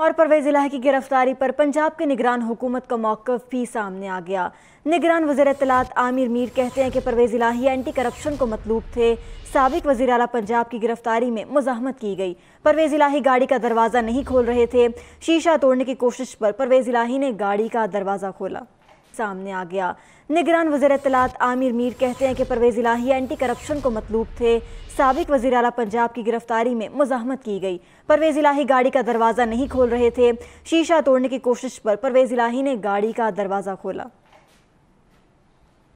और परवेज इलाह की गिरफ्तारी पर पंजाब के निगरान हुकूमत का मौकफ भी सामने आ गया निगरान वजी तलात आमिर मीर कहते हैं कि परवेज इलाही एंटी करप्शन को मतलूब थे सबक वजी अला पंजाब की गिरफ्तारी में मुजामत की गई परवेज इलाही गाड़ी का दरवाज़ा नहीं खोल रहे थे शीशा तोड़ने की कोशिश पर परवेज इलाही ने गाड़ी का दरवाज़ा खोला सामने आ गया निगरान वजीर तलात आमिर मीर कहते हैं कि परवेज़ इलाही एंटी करप्शन को मतलूब थे सबक वजी अला पंजाब की गिरफ्तारी में मुजामत की गई परवेज़ इलाही गाड़ी का दरवाज़ा नहीं खोल रहे थे शीशा तोड़ने की कोशिश पर परवेज़ इलाही ने गाड़ी का दरवाज़ा खोला